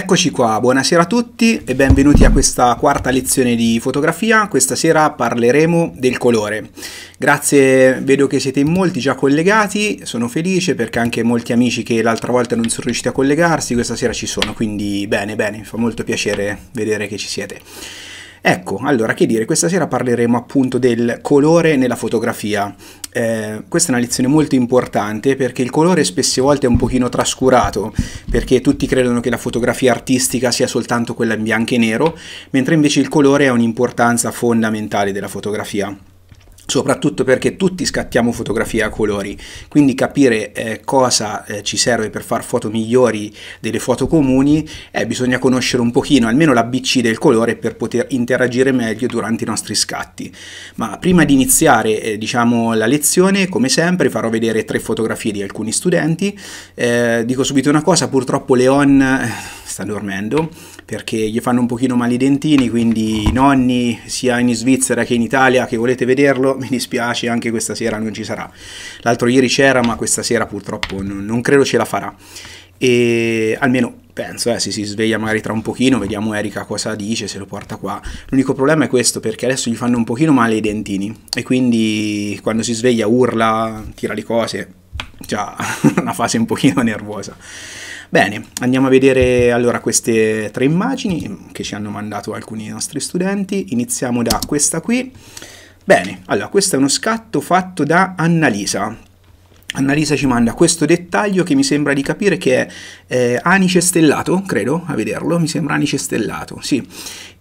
Eccoci qua, buonasera a tutti e benvenuti a questa quarta lezione di fotografia. Questa sera parleremo del colore. Grazie, vedo che siete in molti già collegati, sono felice perché anche molti amici che l'altra volta non sono riusciti a collegarsi questa sera ci sono, quindi bene, bene, mi fa molto piacere vedere che ci siete. Ecco, allora che dire, questa sera parleremo appunto del colore nella fotografia. Eh, questa è una lezione molto importante perché il colore spesse volte è un pochino trascurato, perché tutti credono che la fotografia artistica sia soltanto quella in bianco e nero, mentre invece il colore ha un'importanza fondamentale della fotografia soprattutto perché tutti scattiamo fotografie a colori, quindi capire eh, cosa eh, ci serve per fare foto migliori delle foto comuni, eh, bisogna conoscere un pochino, almeno la BC del colore per poter interagire meglio durante i nostri scatti. Ma prima di iniziare eh, diciamo, la lezione, come sempre, farò vedere tre fotografie di alcuni studenti. Eh, dico subito una cosa, purtroppo Leon eh, sta dormendo, perché gli fanno un pochino male i dentini, quindi i nonni sia in Svizzera che in Italia che volete vederlo, mi dispiace, anche questa sera non ci sarà. L'altro ieri c'era, ma questa sera purtroppo non, non credo ce la farà. E almeno penso, eh, se si sveglia magari tra un pochino, vediamo Erika cosa dice, se lo porta qua. L'unico problema è questo, perché adesso gli fanno un pochino male i dentini, e quindi quando si sveglia urla, tira le cose, già una fase un pochino nervosa. Bene, andiamo a vedere allora queste tre immagini che ci hanno mandato alcuni nostri studenti. Iniziamo da questa qui. Bene, allora questo è uno scatto fatto da Annalisa. Annalisa ci manda questo dettaglio che mi sembra di capire che è eh, anice stellato, credo, a vederlo, mi sembra anice stellato, sì.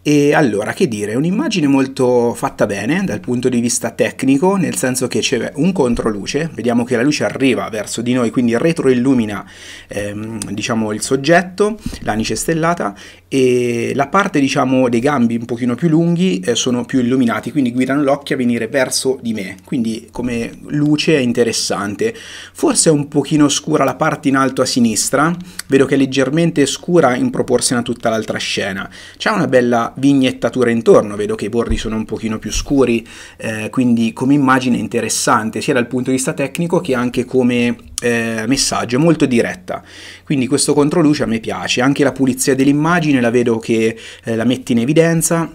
E allora, che dire, è un'immagine molto fatta bene dal punto di vista tecnico, nel senso che c'è un controluce, vediamo che la luce arriva verso di noi, quindi retroillumina ehm, diciamo, il soggetto, l'anice stellata, e la parte diciamo, dei gambi un pochino più lunghi eh, sono più illuminati, quindi guidano l'occhio a venire verso di me, quindi come luce è interessante. Forse è un pochino scura la parte in alto a sinistra, vedo che è leggermente scura in proporzione a tutta l'altra scena. C'è una bella vignettatura intorno, vedo che i bordi sono un pochino più scuri, eh, quindi come immagine interessante sia dal punto di vista tecnico che anche come eh, messaggio, molto diretta. Quindi questo controluce a me piace, anche la pulizia dell'immagine la vedo che eh, la metti in evidenza,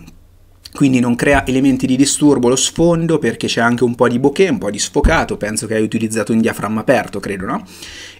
quindi non crea elementi di disturbo lo sfondo perché c'è anche un po' di bokeh, un po' di sfocato, penso che hai utilizzato un diaframma aperto, credo, no?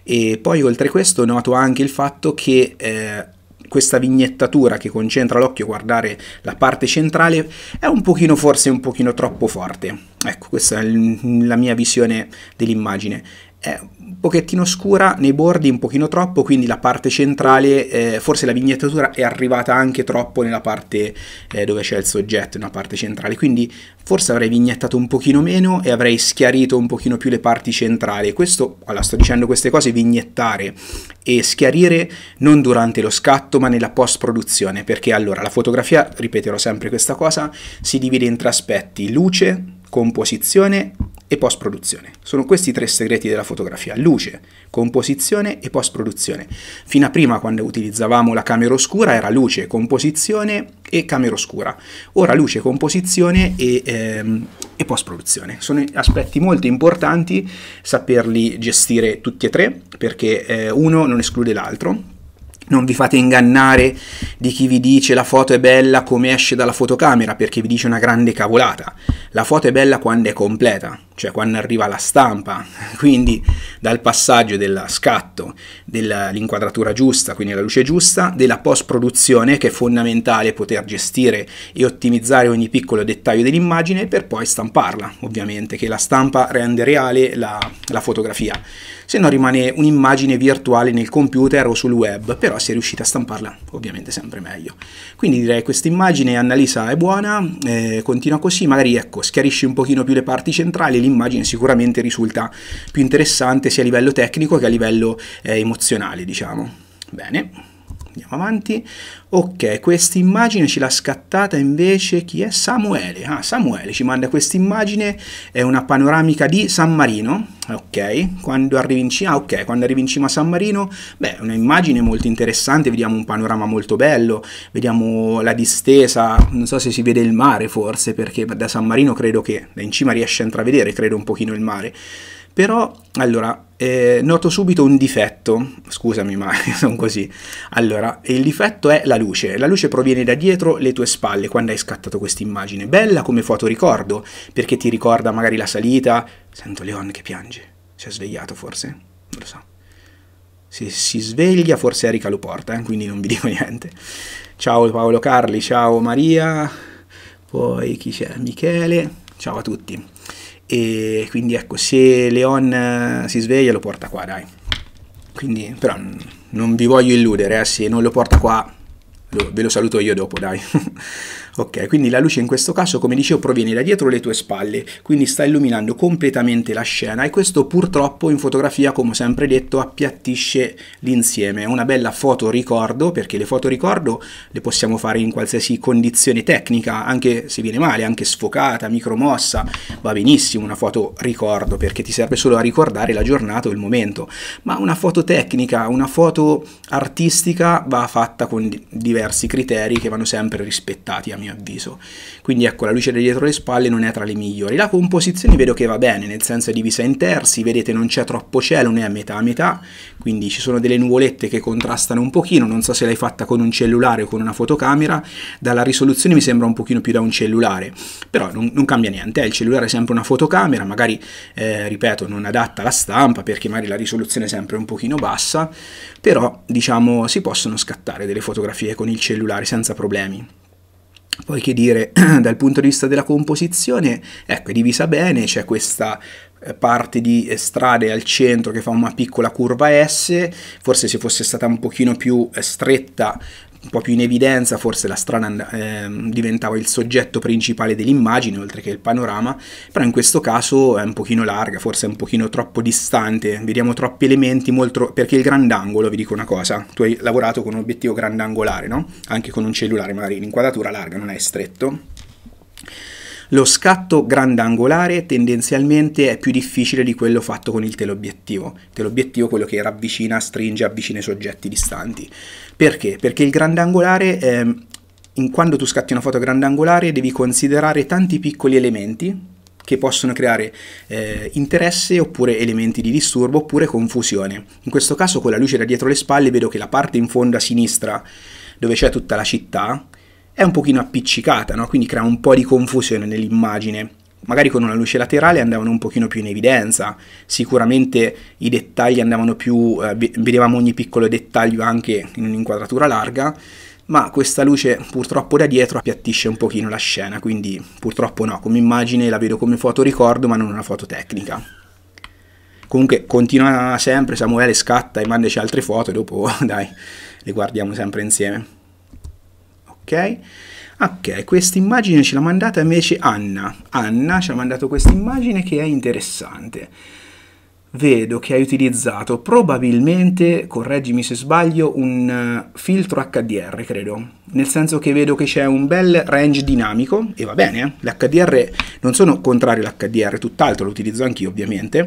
E poi oltre questo noto anche il fatto che eh, questa vignettatura che concentra l'occhio guardare la parte centrale è un pochino forse un pochino troppo forte. Ecco, questa è la mia visione dell'immagine. È pochettino scura, nei bordi un pochino troppo, quindi la parte centrale, eh, forse la vignettatura è arrivata anche troppo nella parte eh, dove c'è il soggetto, nella parte centrale, quindi forse avrei vignettato un pochino meno e avrei schiarito un pochino più le parti centrali. Questo, allora sto dicendo queste cose, vignettare e schiarire non durante lo scatto ma nella post produzione, perché allora la fotografia, ripeterò sempre questa cosa, si divide in tre aspetti, luce, composizione e post-produzione. Sono questi i tre segreti della fotografia, luce, composizione e post-produzione. Fino a prima, quando utilizzavamo la camera oscura, era luce, composizione e camera oscura. Ora luce, composizione e, ehm, e post-produzione. Sono aspetti molto importanti saperli gestire tutti e tre, perché eh, uno non esclude l'altro, non vi fate ingannare di chi vi dice la foto è bella come esce dalla fotocamera perché vi dice una grande cavolata. La foto è bella quando è completa cioè quando arriva la stampa, quindi dal passaggio del scatto, dell'inquadratura giusta, quindi la luce giusta, della post-produzione che è fondamentale poter gestire e ottimizzare ogni piccolo dettaglio dell'immagine per poi stamparla, ovviamente, che la stampa rende reale la, la fotografia, se no rimane un'immagine virtuale nel computer o sul web, però se riuscite a stamparla ovviamente sempre meglio. Quindi direi che questa immagine Annalisa è buona, eh, continua così, magari ecco, schiarisci un pochino più le parti centrali, l'immagine sicuramente risulta più interessante sia a livello tecnico che a livello eh, emozionale, diciamo. Bene andiamo avanti. Ok, questa immagine ce l'ha scattata invece chi è? Samuele. Ah, Samuele ci manda questa immagine, è una panoramica di San Marino. Ok, quando arrivi in cima, ah, ok, quando arrivi in cima a San Marino, beh, è un'immagine molto interessante, vediamo un panorama molto bello, vediamo la distesa, non so se si vede il mare forse, perché da San Marino credo che da in cima riesce a intravedere, credo un pochino il mare. Però, allora, eh, noto subito un difetto, scusami ma sono così. Allora, il difetto è la luce. La luce proviene da dietro le tue spalle quando hai scattato questa immagine. Bella come ricordo, perché ti ricorda magari la salita. Sento Leon che piange. Si è svegliato forse? Non lo so. Se si sveglia forse Erika lo porta, eh? quindi non vi dico niente. Ciao Paolo Carli, ciao Maria, poi chi c'è? Michele. Ciao a tutti. E quindi ecco, se Leon eh, si sveglia lo porta qua, dai. Quindi, però non vi voglio illudere, eh, se non lo porta qua lo, ve lo saluto io dopo, dai. Ok, quindi la luce in questo caso, come dicevo, proviene da dietro le tue spalle, quindi sta illuminando completamente la scena e questo purtroppo in fotografia, come ho sempre detto, appiattisce l'insieme. È una bella foto ricordo, perché le foto ricordo le possiamo fare in qualsiasi condizione tecnica, anche se viene male, anche sfocata, micromossa, va benissimo una foto ricordo, perché ti serve solo a ricordare la giornata o il momento, ma una foto tecnica, una foto artistica va fatta con diversi criteri che vanno sempre rispettati, a mio avviso. Quindi ecco, la luce da dietro le spalle non è tra le migliori. La composizione vedo che va bene, nel senso è divisa in terzi, vedete non c'è troppo cielo, né a metà a metà, quindi ci sono delle nuvolette che contrastano un pochino, non so se l'hai fatta con un cellulare o con una fotocamera, dalla risoluzione mi sembra un pochino più da un cellulare, però non, non cambia niente, eh. il cellulare è sempre una fotocamera, magari, eh, ripeto, non adatta alla stampa perché magari la risoluzione è sempre un pochino bassa, però diciamo si possono scattare delle fotografie con il cellulare senza problemi. Poi che dire, dal punto di vista della composizione, ecco, è divisa bene, c'è questa eh, parte di strade al centro che fa una piccola curva S, forse se fosse stata un pochino più eh, stretta un po' più in evidenza, forse la strada eh, diventava il soggetto principale dell'immagine oltre che il panorama, però in questo caso è un pochino larga, forse è un pochino troppo distante, vediamo troppi elementi, molto... perché il grandangolo, vi dico una cosa, tu hai lavorato con un obiettivo grandangolare, no? Anche con un cellulare, magari l'inquadratura larga non è stretto, lo scatto grandangolare tendenzialmente è più difficile di quello fatto con il teleobiettivo. Il teleobiettivo è quello che ravvicina, stringe, avvicina i soggetti distanti. Perché? Perché il grandangolare eh, in, quando tu scatti una foto grandangolare devi considerare tanti piccoli elementi che possono creare eh, interesse oppure elementi di disturbo oppure confusione. In questo caso con la luce da dietro le spalle vedo che la parte in fondo a sinistra dove c'è tutta la città è un pochino appiccicata, no? quindi crea un po' di confusione nell'immagine. Magari con una luce laterale andavano un pochino più in evidenza, sicuramente i dettagli andavano più, eh, vedevamo ogni piccolo dettaglio anche in un'inquadratura larga, ma questa luce purtroppo da dietro appiattisce un pochino la scena, quindi purtroppo no, come immagine la vedo come foto ricordo ma non una foto tecnica. Comunque continua sempre, Samuele scatta e mandaci altre foto, dopo dai, le guardiamo sempre insieme ok? Ok, questa immagine ce l'ha mandata invece Anna. Anna ci ha mandato questa immagine che è interessante. Vedo che hai utilizzato probabilmente, correggimi se sbaglio, un eh, filtro HDR, credo. Nel senso che vedo che c'è un bel range dinamico, e va bene, eh? l'HDR, non sono contrario all'HDR, tutt'altro, lo utilizzo anch'io ovviamente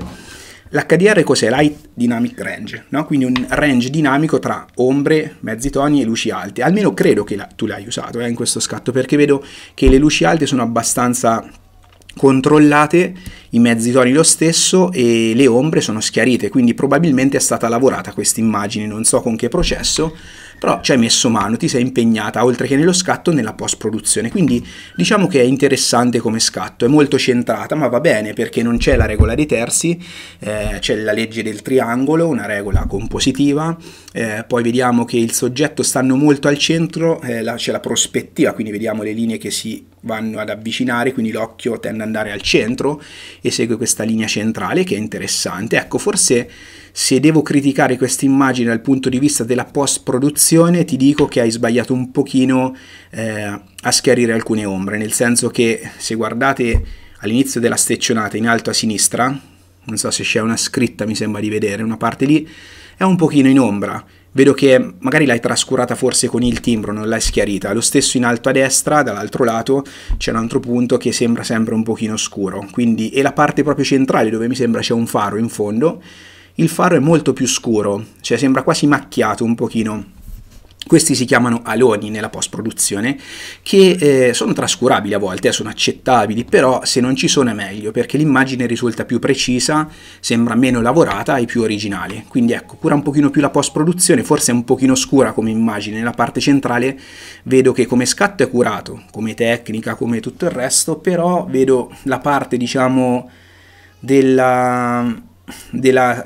L'HDR cos'è? Light Dynamic Range, no? quindi un range dinamico tra ombre, mezzi toni e luci alte. Almeno credo che la, tu l'hai usato eh, in questo scatto, perché vedo che le luci alte sono abbastanza controllate, i mezzi toni lo stesso e le ombre sono schiarite, quindi probabilmente è stata lavorata questa immagine, non so con che processo, però ci hai messo mano, ti sei impegnata oltre che nello scatto nella post produzione, quindi diciamo che è interessante come scatto, è molto centrata, ma va bene perché non c'è la regola dei terzi, eh, c'è la legge del triangolo, una regola compositiva, eh, poi vediamo che il soggetto stanno molto al centro, eh, c'è la prospettiva, quindi vediamo le linee che si vanno ad avvicinare, quindi l'occhio tende ad andare al centro e segue questa linea centrale che è interessante. Ecco, forse se devo criticare questa immagine dal punto di vista della post-produzione, ti dico che hai sbagliato un pochino eh, a schiarire alcune ombre, nel senso che se guardate all'inizio della steccionata in alto a sinistra, non so se c'è una scritta, mi sembra di vedere, una parte lì è un pochino in ombra vedo che magari l'hai trascurata forse con il timbro, non l'hai schiarita. Lo stesso in alto a destra, dall'altro lato, c'è un altro punto che sembra sempre un pochino scuro. Quindi, e la parte proprio centrale dove mi sembra c'è un faro in fondo, il faro è molto più scuro, cioè sembra quasi macchiato un pochino questi si chiamano aloni nella post-produzione, che eh, sono trascurabili a volte, eh, sono accettabili, però se non ci sono è meglio, perché l'immagine risulta più precisa, sembra meno lavorata e più originale. Quindi ecco, cura un pochino più la post-produzione, forse è un pochino scura come immagine, nella parte centrale vedo che come scatto è curato, come tecnica, come tutto il resto, però vedo la parte, diciamo, della... della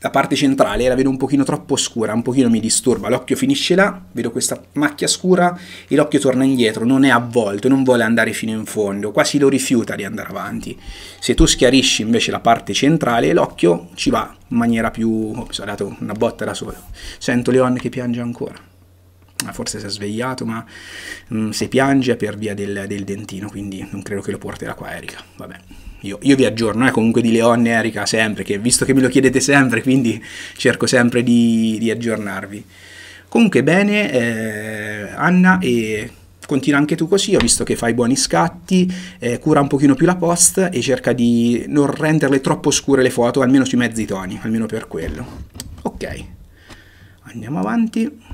la parte centrale la vedo un pochino troppo scura, un pochino mi disturba, l'occhio finisce là, vedo questa macchia scura e l'occhio torna indietro, non è avvolto, non vuole andare fino in fondo, quasi lo rifiuta di andare avanti. Se tu schiarisci invece la parte centrale, l'occhio ci va in maniera più... Oh, mi sono dato una botta da solo, sento Leon che piange ancora. Ah, forse si è svegliato, ma mh, mm, se piange è per via del, del, dentino, quindi non credo che lo porterà qua Erika. Vabbè, io, io vi aggiorno, eh, comunque di Leon e Erika sempre, che visto che me lo chiedete sempre, quindi cerco sempre di, di aggiornarvi. Comunque bene, eh, Anna, e continua anche tu così, ho visto che fai buoni scatti, eh, cura un pochino più la post e cerca di non renderle troppo scure le foto, almeno sui mezzi toni, almeno per quello. Ok, andiamo avanti.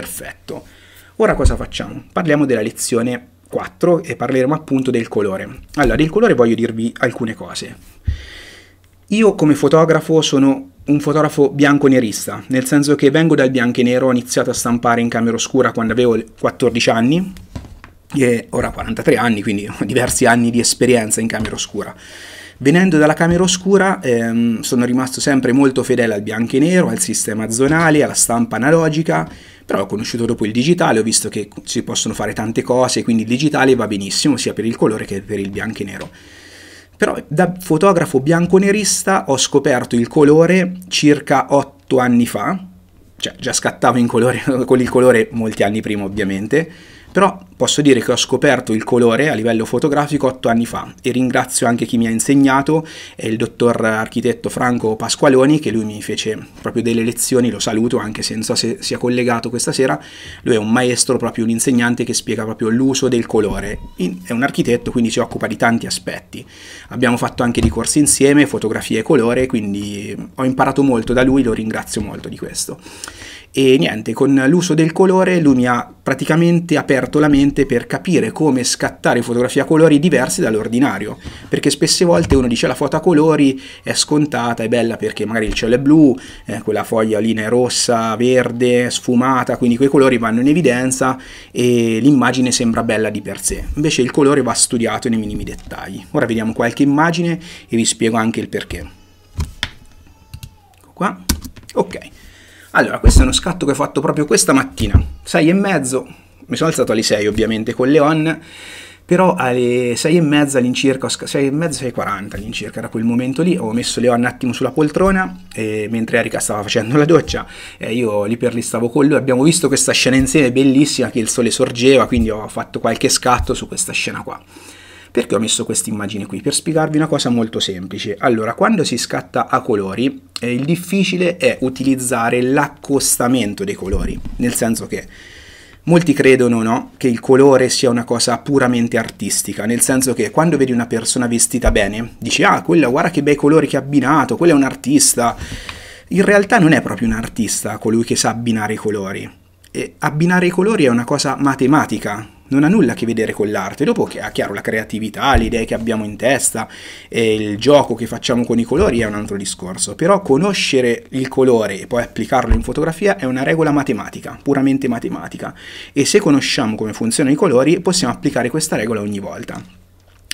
Perfetto. Ora cosa facciamo? Parliamo della lezione 4 e parleremo appunto del colore. Allora, del colore voglio dirvi alcune cose. Io come fotografo sono un fotografo bianco-nerista, nel senso che vengo dal bianco e nero, ho iniziato a stampare in camera oscura quando avevo 14 anni e ora 43 anni, quindi ho diversi anni di esperienza in camera oscura. Venendo dalla camera oscura ehm, sono rimasto sempre molto fedele al bianco e nero, al sistema zonale, alla stampa analogica, però ho conosciuto dopo il digitale, ho visto che si possono fare tante cose, quindi il digitale va benissimo sia per il colore che per il bianco e nero. Però da fotografo bianconerista ho scoperto il colore circa 8 anni fa, cioè già scattavo in colore, con il colore molti anni prima ovviamente, però posso dire che ho scoperto il colore a livello fotografico otto anni fa e ringrazio anche chi mi ha insegnato, il dottor architetto Franco Pasqualoni, che lui mi fece proprio delle lezioni, lo saluto anche senza se sia collegato questa sera. Lui è un maestro, proprio un insegnante che spiega proprio l'uso del colore. È un architetto, quindi si occupa di tanti aspetti. Abbiamo fatto anche dei corsi insieme, fotografia e colore, quindi ho imparato molto da lui, lo ringrazio molto di questo e niente, con l'uso del colore lui mi ha praticamente aperto la mente per capire come scattare fotografie a colori diverse dall'ordinario, perché spesse volte uno dice la foto a colori è scontata, è bella perché magari il cielo è blu, eh, quella foglia lì è rossa, verde, sfumata, quindi quei colori vanno in evidenza e l'immagine sembra bella di per sé, invece il colore va studiato nei minimi dettagli. Ora vediamo qualche immagine e vi spiego anche il perché. Ecco qua, ok. Allora, questo è uno scatto che ho fatto proprio questa mattina, 6 e mezzo, mi sono alzato alle 6 ovviamente con Leon, però alle 6 e mezza all'incirca, 6 e mezza, 6 e 40 all'incirca, era quel momento lì, ho messo Leon un attimo sulla poltrona, e, mentre Erika stava facendo la doccia, eh, io lì per lì stavo con lui, abbiamo visto questa scena insieme bellissima, che il sole sorgeva, quindi ho fatto qualche scatto su questa scena qua. Perché ho messo questa immagine qui? Per spiegarvi una cosa molto semplice. Allora, quando si scatta a colori, eh, il difficile è utilizzare l'accostamento dei colori, nel senso che molti credono no, che il colore sia una cosa puramente artistica, nel senso che quando vedi una persona vestita bene, dici ah, quella guarda che bei colori che ha abbinato, quella è un artista. In realtà non è proprio un artista colui che sa abbinare i colori. E abbinare i colori è una cosa matematica, non ha nulla a che vedere con l'arte. Dopo che è chiaro la creatività, le idee che abbiamo in testa, il gioco che facciamo con i colori è un altro discorso. Però conoscere il colore e poi applicarlo in fotografia è una regola matematica, puramente matematica. E se conosciamo come funzionano i colori, possiamo applicare questa regola ogni volta.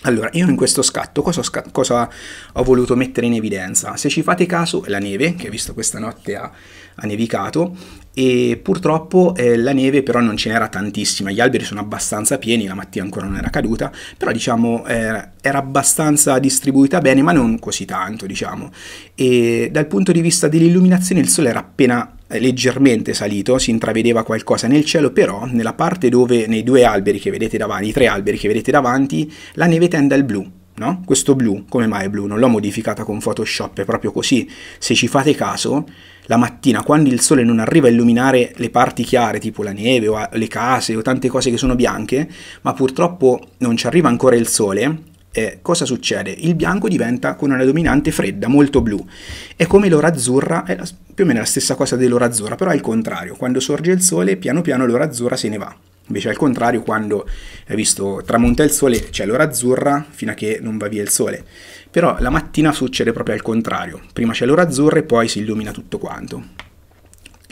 Allora, io in questo scatto cosa ho, scat cosa ho voluto mettere in evidenza? Se ci fate caso, la neve, che ho visto questa notte a ha nevicato e purtroppo eh, la neve però non ce n'era tantissima, gli alberi sono abbastanza pieni, la mattina ancora non era caduta, però diciamo eh, era abbastanza distribuita bene ma non così tanto diciamo e dal punto di vista dell'illuminazione il sole era appena eh, leggermente salito, si intravedeva qualcosa nel cielo, però nella parte dove nei due alberi che vedete davanti, i tre alberi che vedete davanti, la neve tende al blu, no? Questo blu, come mai è blu? Non l'ho modificata con Photoshop, è proprio così. Se ci fate caso, la mattina, quando il sole non arriva a illuminare le parti chiare, tipo la neve o le case o tante cose che sono bianche, ma purtroppo non ci arriva ancora il sole, eh, cosa succede? Il bianco diventa con una dominante fredda, molto blu. È come l'ora azzurra, è la, più o meno la stessa cosa dell'ora azzurra, però è il contrario. Quando sorge il sole, piano piano l'ora azzurra se ne va. Invece al contrario, quando hai visto tramonta il sole, c'è l'ora azzurra fino a che non va via il sole. Però la mattina succede proprio al contrario. Prima c'è l'ora azzurra e poi si illumina tutto quanto.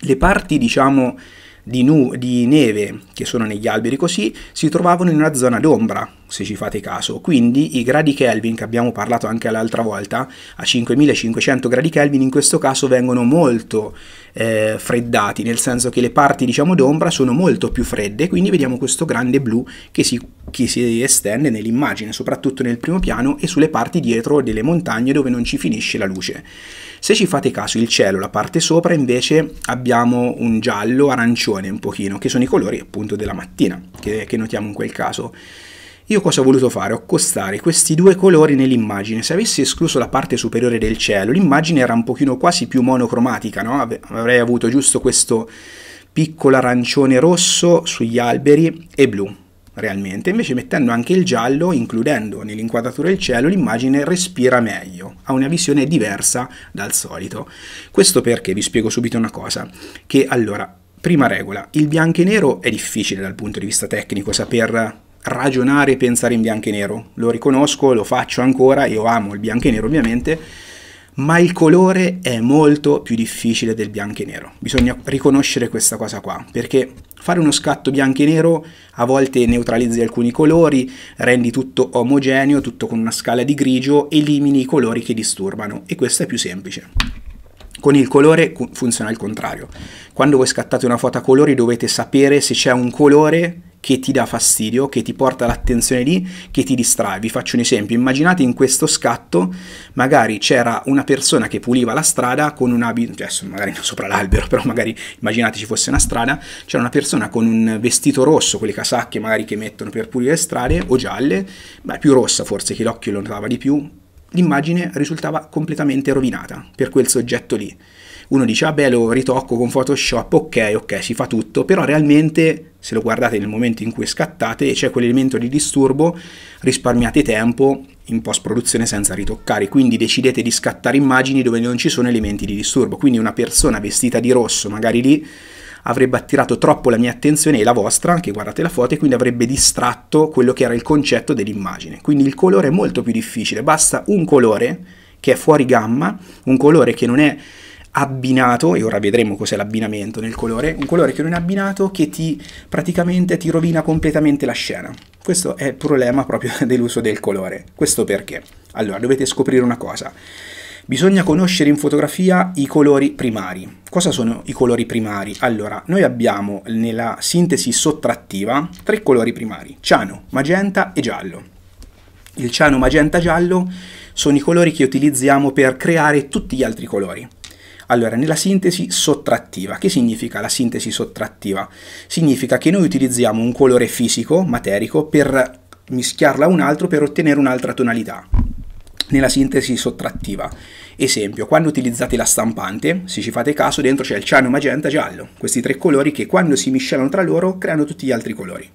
Le parti, diciamo, di, nu- di, neve che sono negli alberi così si trovavano in una zona d'ombra, se ci fate caso. Quindi i gradi Kelvin, che abbiamo parlato anche l'altra volta, a 5500 gradi Kelvin in questo caso vengono molto eh, freddati, nel senso che le parti diciamo d'ombra sono molto più fredde, quindi vediamo questo grande blu che si, che si estende nell'immagine, soprattutto nel primo piano e sulle parti dietro delle montagne dove non ci finisce la luce. Se ci fate caso il cielo, la parte sopra invece abbiamo un giallo arancione un pochino, che sono i colori appunto della mattina che, che notiamo in quel caso. Io cosa ho voluto fare? Accostare questi due colori nell'immagine. Se avessi escluso la parte superiore del cielo, l'immagine era un pochino quasi più monocromatica, no? Avrei avuto giusto questo piccolo arancione rosso sugli alberi e blu realmente, invece mettendo anche il giallo, includendo nell'inquadratura il cielo, l'immagine respira meglio, ha una visione diversa dal solito. Questo perché vi spiego subito una cosa, che allora, prima regola, il bianco e nero è difficile dal punto di vista tecnico saper ragionare e pensare in bianco e nero. Lo riconosco, lo faccio ancora, io amo il bianco e nero ovviamente, ma il colore è molto più difficile del bianco e nero. Bisogna riconoscere questa cosa qua, perché fare uno scatto bianco e nero a volte neutralizzi alcuni colori, rendi tutto omogeneo, tutto con una scala di grigio, elimini i colori che disturbano e questo è più semplice. Con il colore funziona il contrario. Quando voi scattate una foto a colori dovete sapere se c'è un colore che ti dà fastidio, che ti porta l'attenzione lì, che ti distrae. Vi faccio un esempio, immaginate in questo scatto magari c'era una persona che puliva la strada con un abito, cioè magari non sopra l'albero, però magari immaginate ci fosse una strada, c'era una persona con un vestito rosso, quelle casacche magari che mettono per pulire le strade, o gialle, ma più rossa forse che l'occhio lo notava di più, l'immagine risultava completamente rovinata per quel soggetto lì uno dice, ah beh, lo ritocco con Photoshop, ok, ok, si fa tutto, però realmente se lo guardate nel momento in cui scattate e c'è quell'elemento di disturbo, risparmiate tempo in post-produzione senza ritoccare, quindi decidete di scattare immagini dove non ci sono elementi di disturbo, quindi una persona vestita di rosso magari lì avrebbe attirato troppo la mia attenzione e la vostra, anche guardate la foto, e quindi avrebbe distratto quello che era il concetto dell'immagine. Quindi il colore è molto più difficile, basta un colore che è fuori gamma, un colore che non è abbinato, e ora vedremo cos'è l'abbinamento nel colore, un colore che non è abbinato che ti praticamente ti rovina completamente la scena. Questo è il problema proprio dell'uso del colore. Questo perché? Allora, dovete scoprire una cosa. Bisogna conoscere in fotografia i colori primari. Cosa sono i colori primari? Allora, noi abbiamo nella sintesi sottrattiva tre colori primari, ciano, magenta e giallo. Il ciano, magenta, giallo sono i colori che utilizziamo per creare tutti gli altri colori. Allora, nella sintesi sottrattiva, che significa la sintesi sottrattiva? Significa che noi utilizziamo un colore fisico, materico, per mischiarla a un altro per ottenere un'altra tonalità nella sintesi sottrattiva. Esempio, quando utilizzate la stampante, se ci fate caso, dentro c'è il ciano, magenta, giallo, questi tre colori che quando si miscelano tra loro creano tutti gli altri colori.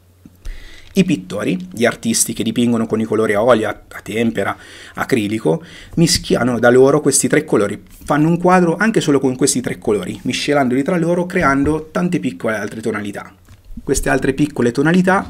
I pittori, gli artisti che dipingono con i colori a olio, a tempera, acrilico, mischiano da loro questi tre colori, fanno un quadro anche solo con questi tre colori, miscelandoli tra loro, creando tante piccole altre tonalità. Queste altre piccole tonalità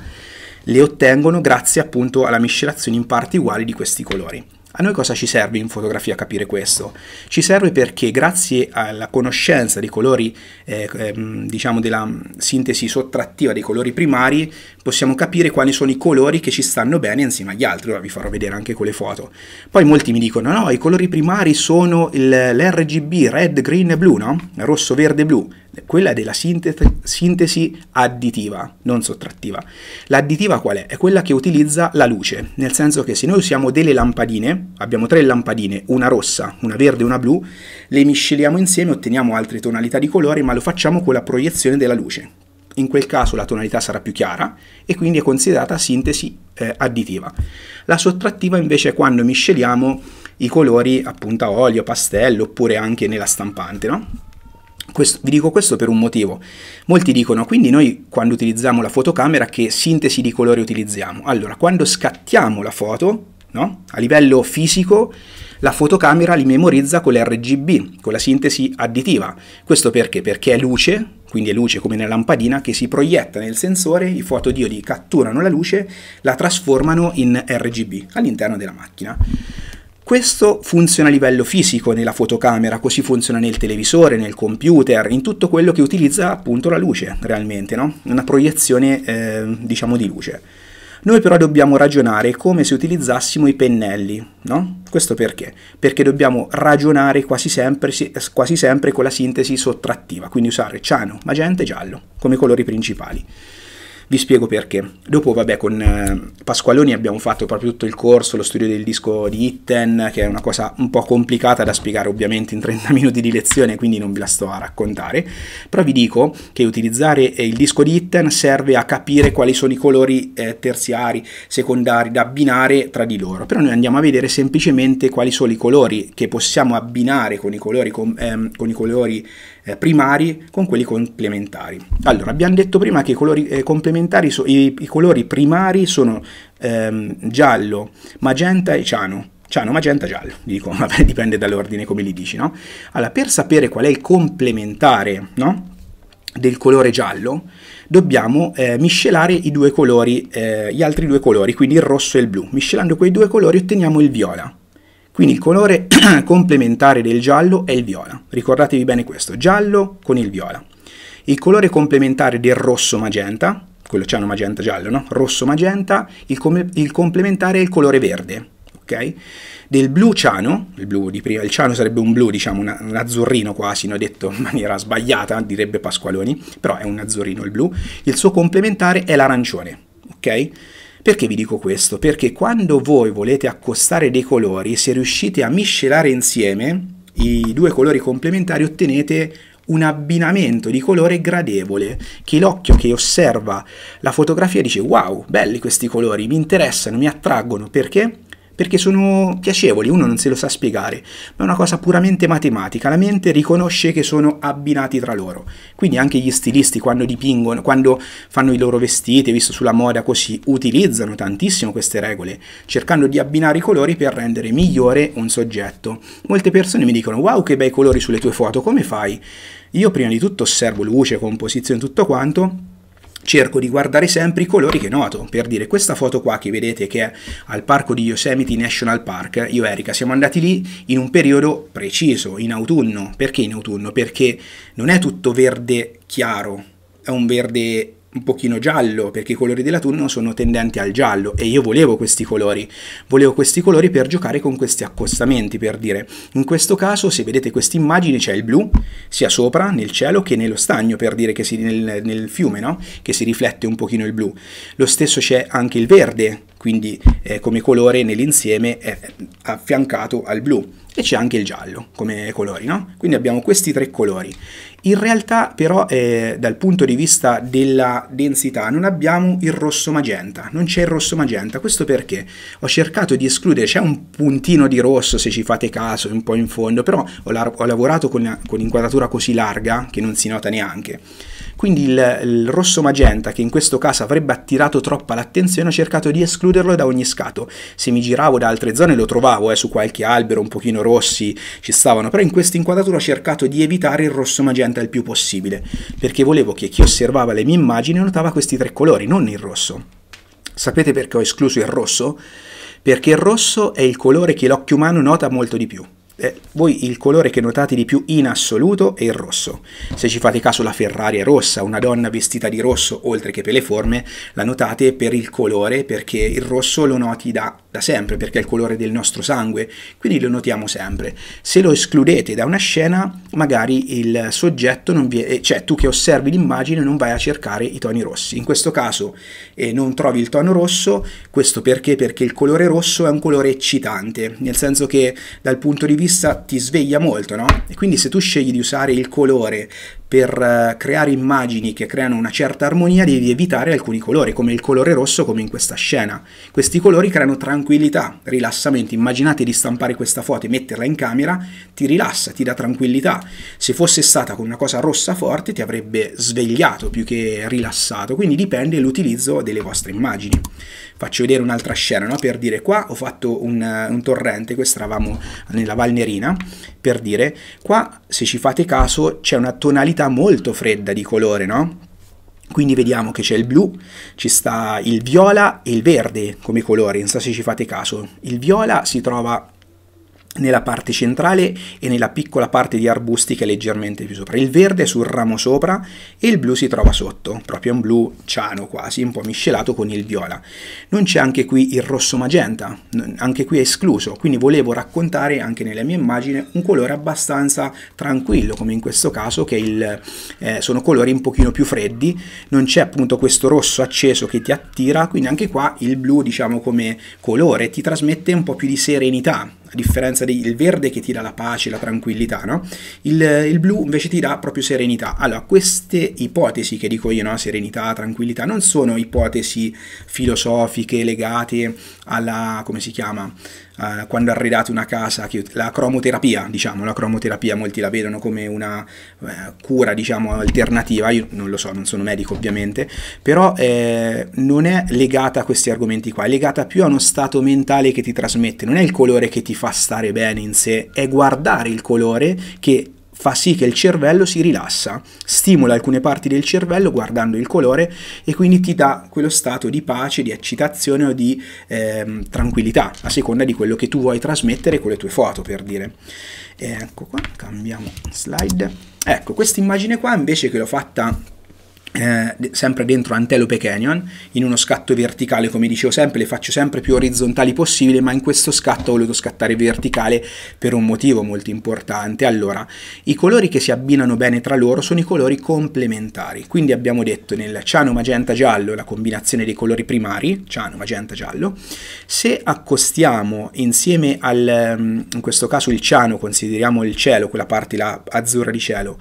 le ottengono grazie appunto alla miscelazione in parti uguali di questi colori. A noi cosa ci serve in fotografia capire questo? Ci serve perché grazie alla conoscenza dei colori, eh, ehm, diciamo della sintesi sottrattiva dei colori primari, possiamo capire quali sono i colori che ci stanno bene insieme agli altri. Ora vi farò vedere anche con le foto. Poi molti mi dicono, no, i colori primari sono l'RGB, red, green e blu, no? Rosso, verde, blu quella della sintesi, sintesi additiva, non sottrattiva. L'additiva qual è? È quella che utilizza la luce, nel senso che se noi usiamo delle lampadine, abbiamo tre lampadine, una rossa, una verde e una blu, le misceliamo insieme, otteniamo altre tonalità di colori, ma lo facciamo con la proiezione della luce. In quel caso la tonalità sarà più chiara e quindi è considerata sintesi eh, additiva. La sottrattiva invece è quando misceliamo i colori appunto a olio, pastello oppure anche nella stampante, no? Questo, vi dico questo per un motivo. Molti dicono, quindi noi quando utilizziamo la fotocamera che sintesi di colore utilizziamo? Allora, quando scattiamo la foto, no? a livello fisico, la fotocamera li memorizza con l'RGB, con la sintesi additiva. Questo perché? Perché è luce, quindi è luce come nella lampadina, che si proietta nel sensore, i fotodiodi catturano la luce, la trasformano in RGB all'interno della macchina. Questo funziona a livello fisico nella fotocamera, così funziona nel televisore, nel computer, in tutto quello che utilizza appunto la luce realmente, no? una proiezione eh, diciamo di luce. Noi però dobbiamo ragionare come se utilizzassimo i pennelli, no? Questo perché? Perché dobbiamo ragionare quasi sempre, quasi sempre con la sintesi sottrattiva, quindi usare ciano, magenta e giallo come colori principali. Vi spiego perché. Dopo, vabbè, con eh, Pasqualoni abbiamo fatto proprio tutto il corso, lo studio del disco di Itten, che è una cosa un po' complicata da spiegare ovviamente in 30 minuti di lezione, quindi non vi la sto a raccontare. Però vi dico che utilizzare eh, il disco di Itten serve a capire quali sono i colori eh, terziari, secondari da abbinare tra di loro. Però noi andiamo a vedere semplicemente quali sono i colori che possiamo abbinare con i colori, con, ehm, con i colori eh, primari con quelli complementari. Allora, abbiamo detto prima che i colori, eh, complementari so, i, i, colori primari sono ehm, giallo, magenta e ciano. Ciano, magenta, giallo, dico, vabbè, dipende dall'ordine come li dici, no? Allora, per sapere qual è il complementare, no? del colore giallo dobbiamo eh, miscelare i due colori eh, gli altri due colori quindi il rosso e il blu miscelando quei due colori otteniamo il viola quindi il colore complementare del giallo è il viola. Ricordatevi bene questo, giallo con il viola. Il colore complementare del rosso magenta, quello ciano magenta giallo, no? Rosso magenta, il, com il complementare è il colore verde, ok? Del blu ciano, il blu di prima, il ciano sarebbe un blu, diciamo, una, un azzurrino quasi, no? detto in maniera sbagliata, direbbe Pasqualoni, però è un azzurrino il blu, il suo complementare è l'arancione, ok? Perché vi dico questo? Perché quando voi volete accostare dei colori, se riuscite a miscelare insieme i due colori complementari, ottenete un abbinamento di colore gradevole che l'occhio che osserva la fotografia dice wow belli questi colori mi interessano mi attraggono perché perché sono piacevoli, uno non se lo sa spiegare, ma è una cosa puramente matematica, la mente riconosce che sono abbinati tra loro. Quindi anche gli stilisti quando dipingono, quando fanno i loro vestiti, visto sulla moda così, utilizzano tantissimo queste regole, cercando di abbinare i colori per rendere migliore un soggetto. Molte persone mi dicono "Wow, che bei colori sulle tue foto, come fai?". Io prima di tutto osservo luce, composizione, tutto quanto cerco di guardare sempre i colori che noto. Per dire, questa foto qua che vedete che è al parco di Yosemite National Park, io e Erika siamo andati lì in un periodo preciso, in autunno. Perché in autunno? Perché non è tutto verde chiaro, è un verde un pochino giallo perché i colori della Tunnel sono tendenti al giallo e io volevo questi colori volevo questi colori per giocare con questi accostamenti per dire in questo caso se vedete questa immagine c'è il blu sia sopra nel cielo che nello stagno per dire che si, nel, nel fiume no? che si riflette un pochino il blu lo stesso c'è anche il verde quindi eh, come colore nell'insieme è affiancato al blu e c'è anche il giallo come colori no? quindi abbiamo questi tre colori in realtà però eh, dal punto di vista della densità non abbiamo il rosso magenta, non c'è il rosso magenta, questo perché ho cercato di escludere, c'è un puntino di rosso se ci fate caso, un po' in fondo, però ho, ho lavorato con, con inquadratura così larga che non si nota neanche. Quindi il, il rosso magenta, che in questo caso avrebbe attirato troppa l'attenzione, ho cercato di escluderlo da ogni scatto. Se mi giravo da altre zone lo trovavo, eh, su qualche albero un pochino rossi ci stavano, però in questa inquadratura ho cercato di evitare il rosso magenta il più possibile, perché volevo che chi osservava le mie immagini notava questi tre colori, non il rosso. Sapete perché ho escluso il rosso? Perché il rosso è il colore che l'occhio umano nota molto di più eh, voi il colore che notate di più in assoluto è il rosso. Se ci fate caso la Ferrari è rossa, una donna vestita di rosso oltre che per le forme, la notate per il colore perché il rosso lo noti da da sempre perché è il colore del nostro sangue, quindi lo notiamo sempre. Se lo escludete da una scena, magari il soggetto, non vi, eh, cioè tu che osservi l'immagine non vai a cercare i toni rossi. In questo caso eh, non trovi il tono rosso, questo perché? Perché il colore rosso è un colore eccitante, nel senso che dal punto di vista ti sveglia molto, no? E quindi se tu scegli di usare il colore per eh, creare immagini che creano una certa armonia devi evitare alcuni colori, come il colore rosso come in questa scena. Questi colori creano tranquillità, rilassamento. Immaginate di stampare questa foto e metterla in camera, ti rilassa, ti dà tranquillità. Se fosse stata con una cosa rossa forte ti avrebbe svegliato più che rilassato, quindi dipende l'utilizzo delle vostre immagini. Faccio vedere un'altra scena, no? per dire qua ho fatto un, un torrente, questa eravamo nella Valnerina, per dire qua se ci fate caso c'è una tonalità molto fredda di colore, no? Quindi vediamo che c'è il blu, ci sta il viola e il verde come colori, non so se ci fate caso. Il viola si trova nella parte centrale e nella piccola parte di arbusti che è leggermente più sopra. Il verde è sul ramo sopra e il blu si trova sotto, proprio un blu ciano quasi, un po' miscelato con il viola. Non c'è anche qui il rosso magenta, anche qui è escluso, quindi volevo raccontare anche nella mia immagine un colore abbastanza tranquillo, come in questo caso che il, eh, sono colori un pochino più freddi, non c'è appunto questo rosso acceso che ti attira, quindi anche qua il blu diciamo come colore ti trasmette un po' più di serenità, a differenza del verde che tira la pace, la tranquillità, no? il, il, blu invece ti dà proprio serenità. Allora, queste ipotesi che dico io, no? serenità, tranquillità, non sono ipotesi filosofiche legate alla, come si chiama, eh, quando arredate una casa, che, la cromoterapia, diciamo, la cromoterapia molti la vedono come una eh, cura, diciamo, alternativa, io non lo so, non sono medico ovviamente, però eh, non è legata a questi argomenti qua, è legata più a uno stato mentale che ti trasmette, non è il colore che ti fa stare bene in sé, è guardare il colore che fa sì che il cervello si rilassa, stimola alcune parti del cervello guardando il colore e quindi ti dà quello stato di pace, di eccitazione o di eh, tranquillità, a seconda di quello che tu vuoi trasmettere con le tue foto, per dire. Ecco qua, cambiamo slide. Ecco, questa immagine qua invece che l'ho fatta eh, sempre dentro Antelope Canyon, in uno scatto verticale, come dicevo sempre, le faccio sempre più orizzontali possibile, ma in questo scatto ho voluto scattare verticale per un motivo molto importante. Allora, i colori che si abbinano bene tra loro sono i colori complementari, quindi abbiamo detto nel ciano magenta giallo la combinazione dei colori primari, ciano magenta giallo, se accostiamo insieme al, mm, in questo caso il ciano, consideriamo il cielo, quella parte là azzurra di cielo,